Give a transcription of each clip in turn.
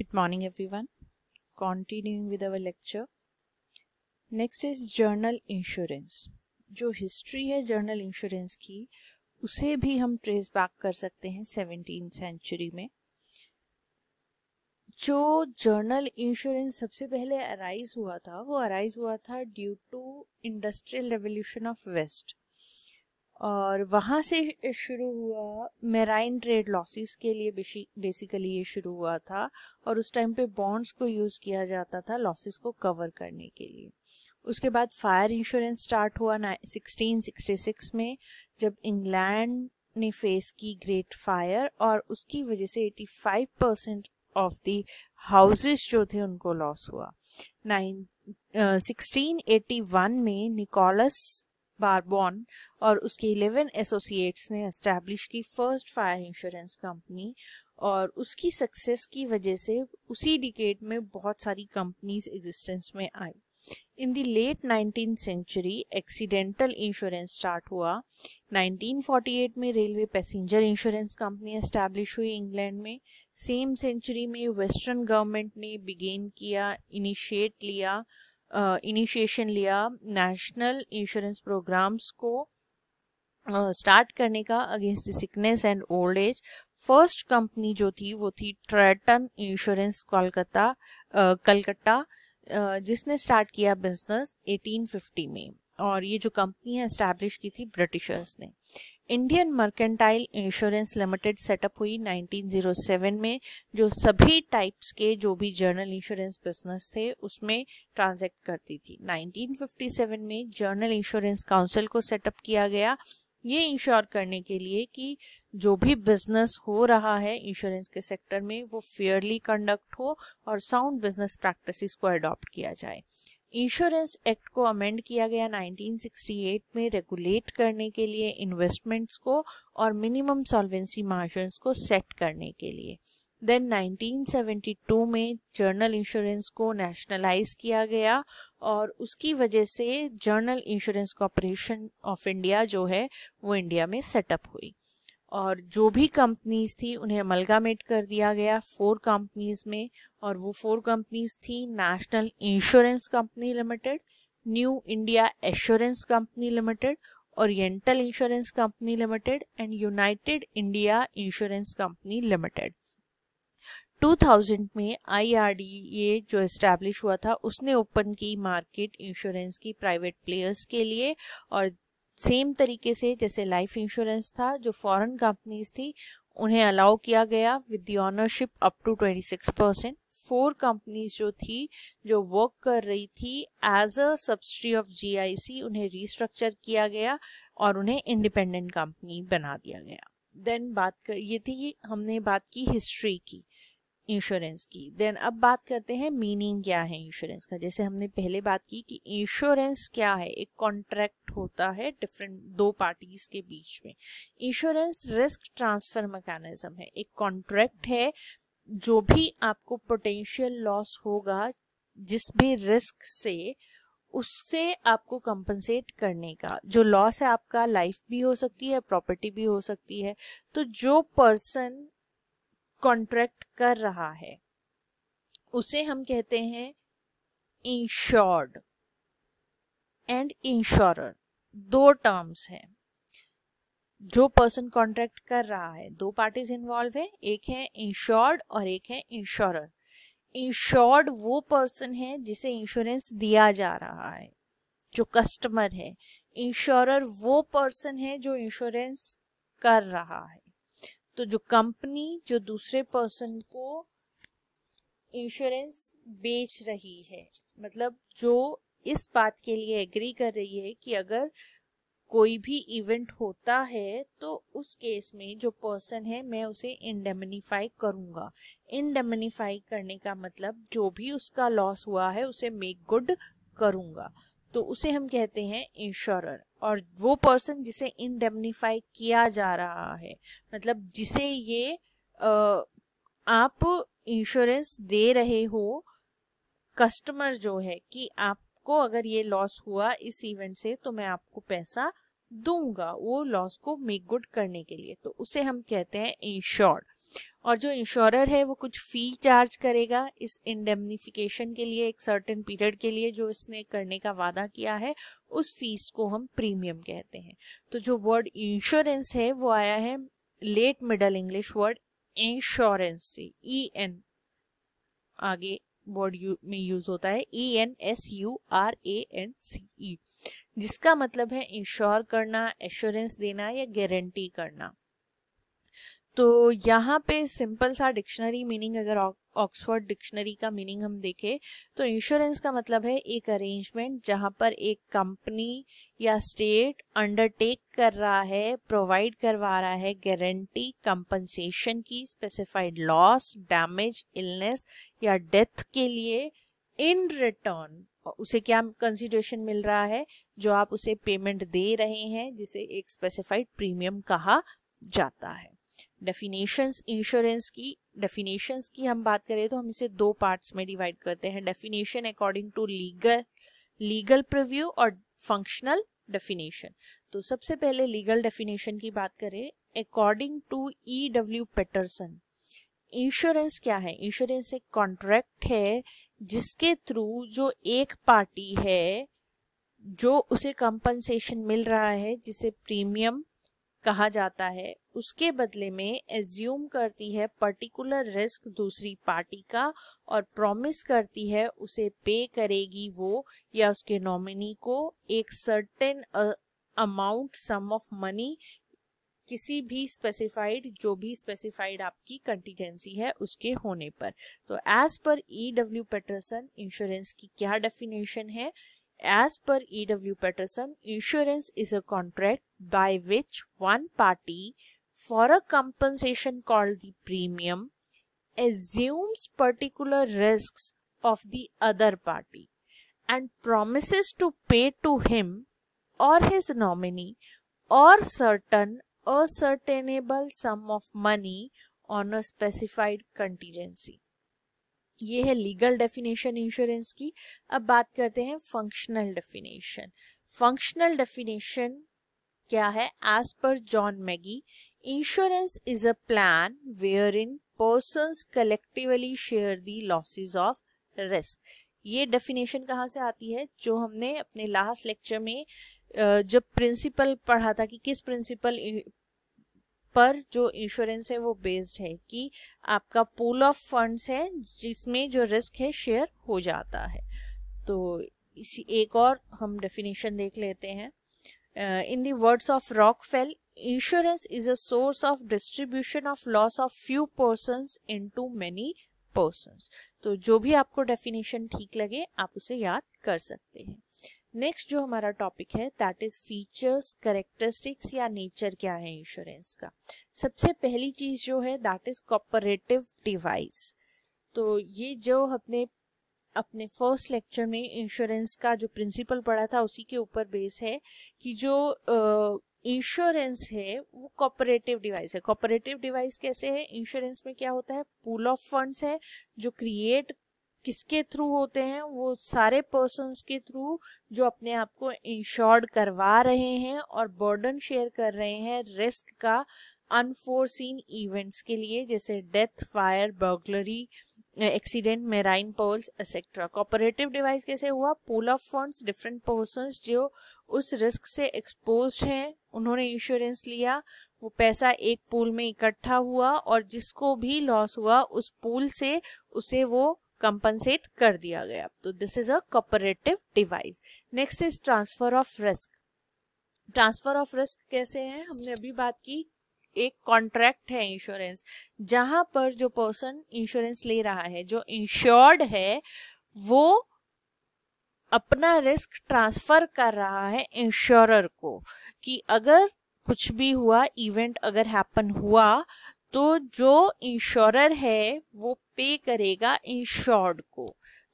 Good morning everyone. Continuing with our lecture next is general insurance जो history है general insurance की उसे भी हम ट्रेस बैक कर सकते हैं सेवनटीन सेंचुरी में जो जर्नल इंश्योरेंस सबसे पहले अराइज हुआ था वो अराइज हुआ था due to industrial revolution of west और वहाँ से शुरू हुआ मेराइन ट्रेड लॉसेस के लिए बेसिकली ये शुरू हुआ था और उस टाइम पे बॉन्ड्स को यूज़ किया जाता था लॉसेस को कवर करने के लिए उसके बाद फायर इंश्योरेंस स्टार्ट हुआ सिक्सटीन में जब इंग्लैंड ने फेस की ग्रेट फायर और उसकी वजह से 85 परसेंट ऑफ द हाउसेस जो थे उनको लॉस हुआ नाइन सिक्सटीन एटी वन में निकोलस बारबॉन और उसके 11 एसोसिएट्स ने एस्टैब्लिश की फर्स्ट फायर इंश्योरेंस कंपनी और उसकी सक्सेस की वजह से उसी डिकेट में बहुत सारी कंपनीज एग्जिस्टेंस में आई in the late nineteen century accidental insurance start हुआ 1948 में railway passenger insurance company establish हुई इंग्लैंड में सेम सेंचुरी में वेस्टर्न गवर्नमेंट ने बिगेन किया इनिशिएट लिया इनिशिएशन uh, लिया नेशनल इंश्योरेंस प्रोग्राम्स को स्टार्ट uh, करने का against sickness and old age first company जो थी वो थी ट्रेटन इंश्योरेंस कोलकाता कलकत्ता जिसने स्टार्ट किया बिजनेस 1850 में और ये जो कंपनी है एस्टैब्लिश की थी ब्रिटिशर्स ने Indian mercantile insurance limited setup हुई 1907 में जो सभी टाइप्स के जो भी जर्नल इंश्योरेंस बिजनेस थे उसमें ट्रांजैक्ट करती थी 1957 में जर्नल इंश्योरेंस काउंसिल को सेटअप किया गया ये इंश्योर करने के लिए कि जो भी बिजनेस हो रहा है इंश्योरेंस के सेक्टर में वो फेयरली कंडक्ट हो और साउंड बिजनेस प्रैक्टिस को अडॉप्ट किया जाए इंश्योरेंस एक्ट को अमेंड किया गया 1968 में रेगुलेट करने के लिए इन्वेस्टमेंट्स को और मिनिमम सॉल्वेंसी मार्जिन्स को सेट करने के लिए देन 1972 में जर्नल इंश्योरेंस को नेशनलाइज किया गया और उसकी वजह से general insurance corporation of India जो है वो इंडिया में सेटअप हुई और जो भी कंपनीज थी उन्हें अमलगामेट कर दिया गया फोर कंपनीज में और वो फोर कंपनीज थी national insurance company limited new India assurance company limited oriental insurance company limited and united India insurance company limited 2000 में आईआरडीए e जो इस्टेब्लिश हुआ था उसने ओपन की मार्केट इंश्योरेंस की प्राइवेट प्लेयर्स के लिए और सेम तरीके से जैसे लाइफ इंश्योरेंस था जो फॉरेन कंपनीज थी उन्हें अलाउ किया गया with the ownership up to 26 percent four companies जो थी जो वर्क कर रही थी as a subsidy of GIC उन्हें रिस्ट्रक्चर किया गया और उन्हें इंडिपेंडेंट कंपनी बना दिया गया देन बात कर ये थी हमने बात की हिस्ट्री की इंश्योरेंस की देन अब बात करते हैं मीनिंग क्या है इंश्योरेंस का जैसे हमने पहले बात की कि इंश्योरेंस क्या है एक कॉन्ट्रैक्ट होता है डिफरेंट दो पार्टीज के बीच में इंश्योरेंस रिस्क ट्रांसफर मैकेनिज्म है एक कॉन्ट्रैक्ट है जो भी आपको पोटेंशियल लॉस होगा जिस भी रिस्क से उससे आपको कंपनसेट करने का जो लॉस है आपका लाइफ भी हो सकती है प्रॉपर्टी भी हो सकती है तो जो पर्सन कॉन्ट्रैक्ट कर रहा है उसे हम कहते हैं इंश्योर्ड एंड इंश्योरर दो टर्म्स हैं जो पर्सन कॉन्ट्रैक्ट कर रहा है दो पार्टीज इन्वॉल्व है एक है इंश्योर्ड और एक है इंश्योरर इंश्योर्ड वो पर्सन है जिसे इंश्योरेंस दिया जा रहा है जो कस्टमर है इंश्योरर वो पर्सन है जो इंश्योरेंस कर रहा है तो जो कंपनी जो दूसरे पर्सन को इंश्योरेंस बेच रही है मतलब जो इस बात के लिए एग्री कर रही है कि अगर कोई भी इवेंट होता है तो उस केस में जो पर्सन है मैं उसे इंडेमनीफाई करूंगा इंडेमनीफाई करने का मतलब जो भी उसका लॉस हुआ है उसे मेक गुड करूंगा तो उसे हम कहते हैं इंश्योरर और वो पर्सन जिसे इनडेमनीफाई किया जा रहा है मतलब जिसे ये आ, आप इंश्योरेंस दे रहे हो कस्टमर जो है कि आपको अगर ये लॉस हुआ इस इवेंट से तो मैं आपको पैसा दूंगा वो लॉस को मेक गुड करने के लिए तो उसे हम कहते हैं इंश्योर्ड और जो इंश्योरर है वो कुछ फ़ी चार्ज करेगा इस इंडेमनिफिकेशन के लिए एक सर्टेन पीरियड के लिए जो इसने करने का वादा किया है उस फीस को हम प्रीमियम कहते हैं तो जो वर्ड इंश्योरेंस है वो आया है late Middle English word insurance से ई e एन आगे वर्ड यू, में यूज होता है E N S U R A N C E जिसका मतलब है इंश्योर करना एश्योरेंस देना या गारंटी करना तो यहाँ पे सिंपल सा डिक्शनरी मीनिंग अगर ऑक्सफोर्ड डिक्शनरी का मीनिंग हम देखें तो इंश्योरेंस का मतलब है एक अरेंजमेंट जहाँ पर एक कंपनी या स्टेट अंडरटेक कर रहा है प्रोवाइड करवा रहा है गारंटी कंपनसेशन की स्पेसिफाइड लॉस डैमेज इलनेस या डेथ के लिए इन रिटर्न उसे क्या कंसिडरेशन मिल रहा है जो आप उसे पेमेंट दे रहे हैं जिसे एक स्पेसिफाइड प्रीमियम कहा जाता है डेफिनेशंस इंश्योरेंस की डेफिनेशंस की हम बात करें तो हम इसे दो पार्ट्स में डिवाइड करते हैं definition according to legal legal preview और फंक्शनल डेफिनेशन तो सबसे पहले लीगल डेफिनेशन की बात करें according to E W Patterson insurance क्या है इंश्योरेंस एक कॉन्ट्रैक्ट है जिसके थ्रू जो एक पार्टी है जो उसे कंपनसेशन मिल रहा है जिसे प्रीमियम कहा जाता है उसके बदले में एज्यूम करती है पर्टिकुलर रिस्क दूसरी पार्टी का और प्रॉमिस करती है उसे पे करेगी वो या उसके नॉमिनी को एक certain amount sum of money किसी भी स्पेसिफाइड जो भी स्पेसिफाइड आपकी कंटीजेंसी है उसके होने पर तो एज पर ई डब्ल्यू पेटरसन इंश्योरेंस की क्या डेफिनेशन है एज पर E W Patterson insurance is a contract by which one party for a compensation called the premium assumes particular risks of the other party and promises to pay to him or his nominee or certain ascertainable sum of money on a specified contingency. ये है legal definition insurance की अब बात करते हैं functional definition functional definition क्या है as पर John Magee Insurance is a plan wherein persons collectively share the losses of risk. ये डेफिनेशन कहाँ से आती है जो हमने अपने लास्ट लेक्चर में जब प्रिंसिपल पढ़ा था कि किस प्रिंसिपल पर जो इंश्योरेंस है वो बेस्ड है कि आपका पूल ऑफ फंड्स है जिसमें जो रिस्क है शेयर हो जाता है तो इसी एक और हम डेफिनेशन देख लेते हैं in the words of Rock Fell insurance is a source of distribution of loss of few persons into many persons तो जो भी आपको डेफिनेशन ठीक लगे आप उसे याद कर सकते हैं नेक्स्ट जो हमारा टॉपिक है दैट इज फीचर्स करेक्टरिस्टिक्स या नेचर क्या है इंश्योरेंस का सबसे पहली चीज जो है दैट इज कॉपरेटिव डिवाइस तो ये जो हमने अपने फर्स्ट लेक्चर में इंश्योरेंस का जो प्रिंसिपल पढ़ा था उसी के ऊपर बेस है कि जो इंश्योरेंस है वो कॉपरेटिव डिवाइस है कॉपरेटिव डिवाइस कैसे है इंश्योरेंस में क्या होता है पूल ऑफ फंड्स है जो क्रिएट किसके थ्रू होते हैं वो सारे पर्सन के थ्रू जो अपने आप को इंश्योर्ड करवा रहे हैं और बर्डन शेयर कर रहे हैं रिस्क का अनफोर्सिन इवेंट्स के लिए जैसे death fire burglary accident marine perils etcetera cooperative device कैसे हुआ pool of funds different person जो उस रिस्क से एक्सपोज हैं उन्होंने इंश्योरेंस लिया वो पैसा एक पूल में इकट्ठा हुआ और जिसको भी लॉस हुआ उस पूल से उसे वो कंपनसेट कर दिया गया तो this is a device next is transfer of risk transfer of risk कैसे हैं हमने अभी बात की एक कॉन्ट्रैक्ट है इंश्योरेंस जहां पर जो पर्सन इंश्योरेंस ले रहा है जो इंश्योर्ड है वो अपना रिस्क ट्रांसफर कर रहा है इंश्योरर को कि अगर कुछ भी हुआ इवेंट अगर हैपन हुआ तो जो इंश्योरर है वो पे करेगा इंश्योर्ड को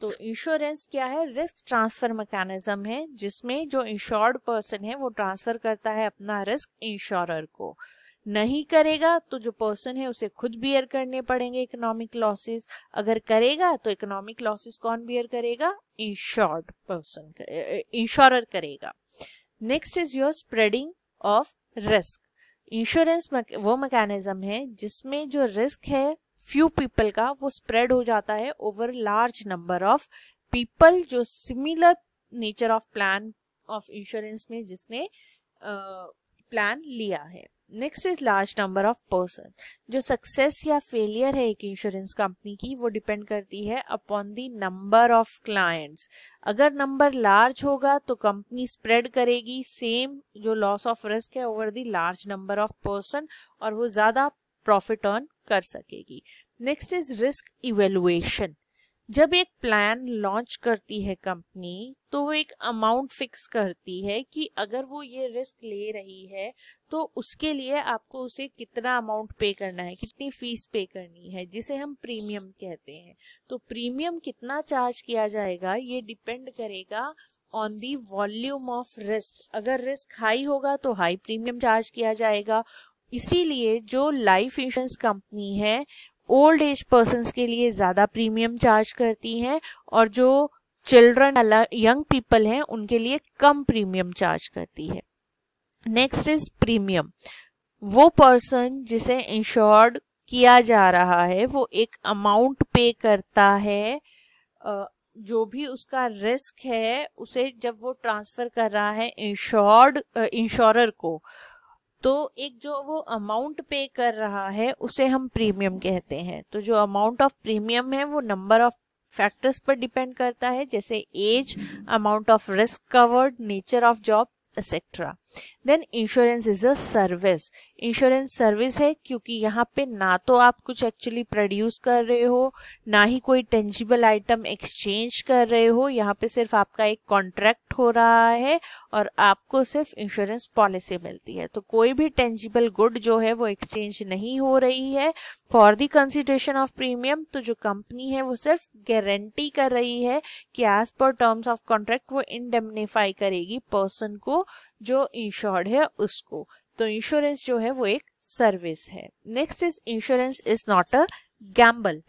तो इंश्योरेंस क्या है रिस्क ट्रांसफर मैकेनिज्म है जिसमें जो इंश्योर्ड पर्सन है वो ट्रांसफर करता है अपना रिस्क इंश्योरर को नहीं करेगा तो जो पर्सन है उसे खुद बियर करने पड़ेंगे इकोनॉमिक लॉसेस अगर करेगा तो इकोनॉमिक लॉसेस कौन बियर करेगा इंश्योर्ड पर्सन इंश्योरर करेगा next is your spreading of risk insurance वो मैकेनिज्म है जिसमें जो रिस्क है फ्यू पीपल का वो स्प्रेड हो जाता है over large number of people जो similar nature of plan of insurance में जिसने प्लान uh, लिया है next is large number of person जो सक्सेस या फेलियर है एक इंश्योरेंस कंपनी की वो डिपेंड करती है upon the number of clients अगर नंबर लार्ज होगा तो कंपनी स्प्रेड करेगी सेम जो लॉस ऑफ रिस्क है over the large number of person और वो ज्यादा प्रॉफिट ऑन कर सकेगी नेक्स्ट इज रिस्क इवेलुएशन जब एक प्लान लॉन्च करती है कंपनी तो वो एक अमाउंट फिक्स करती है कि अगर वो ये रिस्क ले रही है तो उसके लिए आपको उसे कितना अमाउंट पे करना है कितनी फीस पे करनी है जिसे हम प्रीमियम कहते हैं तो प्रीमियम कितना चार्ज किया जाएगा ये डिपेंड करेगा on the volume of risk अगर रिस्क हाई होगा तो हाई प्रीमियम चार्ज किया जाएगा इसीलिए जो लाइफ इंश्योरेंस कंपनी है ओल्ड एज पर्सन के लिए ज़्यादा प्रीमियम चार्ज करती हैं और जो चिल्ड्रन यंग पीपल हैं उनके लिए कम प्रीमियम चार्ज करती है नेक्स्ट इज प्रीमियम वो पर्सन जिसे इंश्योर्ड किया जा रहा है वो एक अमाउंट पे करता है जो भी उसका रिस्क है उसे जब वो ट्रांसफर कर रहा है इंश्योर्ड इंश्योरर को तो एक जो वो अमाउंट पे कर रहा है उसे हम प्रीमियम कहते हैं तो जो अमाउंट ऑफ प्रीमियम है वो नंबर ऑफ फैक्टर्स पर डिपेंड करता है जैसे age amount of risk covered nature of job etcetera then insurance is a service insurance service है क्योंकि यहाँ पे ना तो आप कुछ एक्चुअली प्रोड्यूस कर रहे हो ना ही कोई टेंजिबल आइटम एक्सचेंज कर रहे हो यहाँ पे सिर्फ आपका एक कॉन्ट्रैक्ट हो रहा है और आपको सिर्फ इंश्योरेंस पॉलिसी मिलती है तो कोई भी टेंजिबल गुड जो है वो एक्सचेंज नहीं हो रही है for the consideration of premium तो जो कंपनी है वो सिर्फ गारंटी कर रही है कि as per terms of contract वो इनडेमनीफाई करेगी पर्सन को जो इंश्योर्ड है उसको तो इंश्योरेंस जो है वो एक सर्विस है next is insurance is not a gamble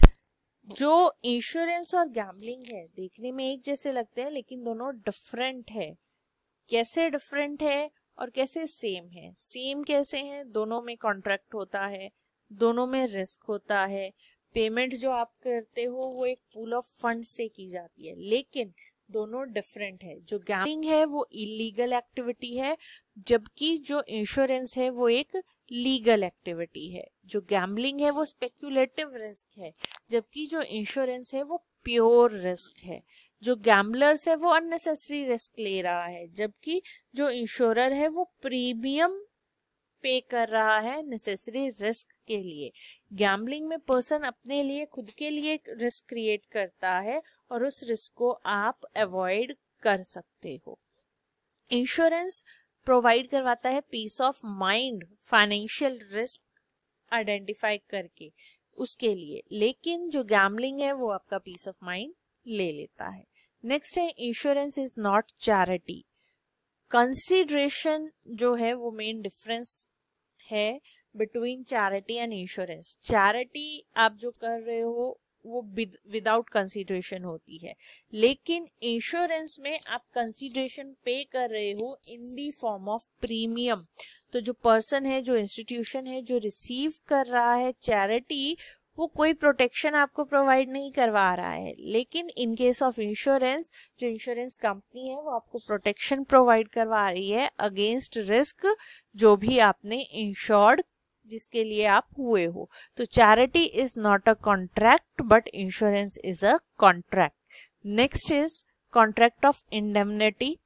जो इंश्योरेंस और गैम्बलिंग है देखने में एक जैसे लगते हैं लेकिन दोनों डिफरेंट है कैसे डिफरेंट है और कैसे सेम है सेम कैसे है दोनों में कॉन्ट्रैक्ट होता है दोनों में रिस्क होता है पेमेंट जो आप करते हो वो एक पूल ऑफ फंड से की जाती है लेकिन दोनों डिफरेंट है जो गैमिंग है वो इलीगल एक्टिविटी है जबकि जो इंश्योरेंस है वो एक लीगल एक्टिविटी है जो गैम्बलिंग है वो स्पेक्यूलेटिव रिस्क है जबकि जो इंश्योरेंस है वो प्योर रिस्क है जो गैम्बलर्स है वो अननेसेसरी रिस्क ले रहा है जबकि जो इंश्योरर है वो प्रीमियम पे कर रहा है नेसेसरी रिस्क के लिए गैम्बलिंग में पर्सन अपने लिए खुद के लिए रिस्क क्रिएट करता है और उस रिस्क को आप अवॉइड कर सकते हो इंश्योरेंस प्रोवाइड करवाता है peace of mind financial risk identify करके उसके लिए लेकिन जो गैम्बलिंग है वो आपका पीस ऑफ माइंड ले लेता है नेक्स्ट है insurance is not charity consideration जो है वो मेन डिफरेंस है between charity and insurance charity आप जो कर रहे हो वो विदाउट कंसिडरेशन होती है लेकिन इंश्योरेंस में आप कंसिडरेशन पे कर रहे हो in the form of premium तो जो पर्सन है जो इंस्टीट्यूशन है जो रिसीव कर रहा है चैरिटी वो कोई प्रोटेक्शन आपको प्रोवाइड नहीं करवा रहा है लेकिन इन केस ऑफ इंश्योरेंस जो इंश्योरेंस कंपनी है वो आपको प्रोटेक्शन प्रोवाइड करवा रही है अगेंस्ट रिस्क जो भी आपने इंश्योर्ड जिसके लिए आप हुए हो तो charity is not a contract but insurance is a contract next is contract of indemnity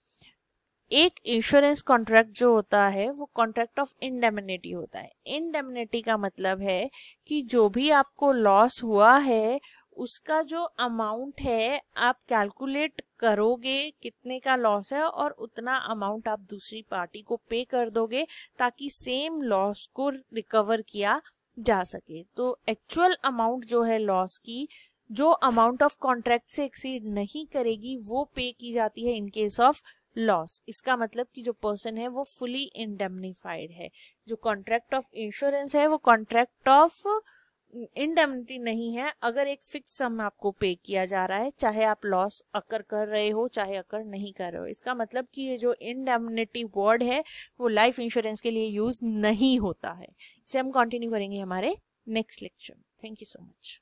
एक इंश्योरेंस कॉन्ट्रैक्ट जो होता है वो कॉन्ट्रैक्ट ऑफ इंडेमिनिटी होता है इंडेमिनिटी का मतलब है कि जो भी आपको लॉस हुआ है उसका जो अमाउंट है आप कैलकुलेट करोगे कितने का लॉस है और उतना अमाउंट आप दूसरी पार्टी को पे कर दोगे ताकि सेम लॉस को रिकवर किया जा सके तो एक्चुअल अमाउंट जो है लॉस की जो अमाउंट ऑफ कॉन्ट्रैक्ट से एक्सीड नहीं करेगी वो पे की जाती है इन केस ऑफ लॉस इसका मतलब कि जो पर्सन है वो फुली इंडेमनीफाइड है जो कॉन्ट्रैक्ट ऑफ इंश्योरेंस है वो कॉन्ट्रैक्ट ऑफ इंडेमनिटी नहीं है अगर एक फिक्स सम आपको पे किया जा रहा है चाहे आप लॉस अकर कर रहे हो चाहे अकर नहीं कर रहे हो इसका मतलब कि ये जो इंडेमनिटी वर्ड है वो लाइफ इंश्योरेंस के लिए यूज नहीं होता है इसे हम कंटिन्यू करेंगे हमारे next lecture thank you so much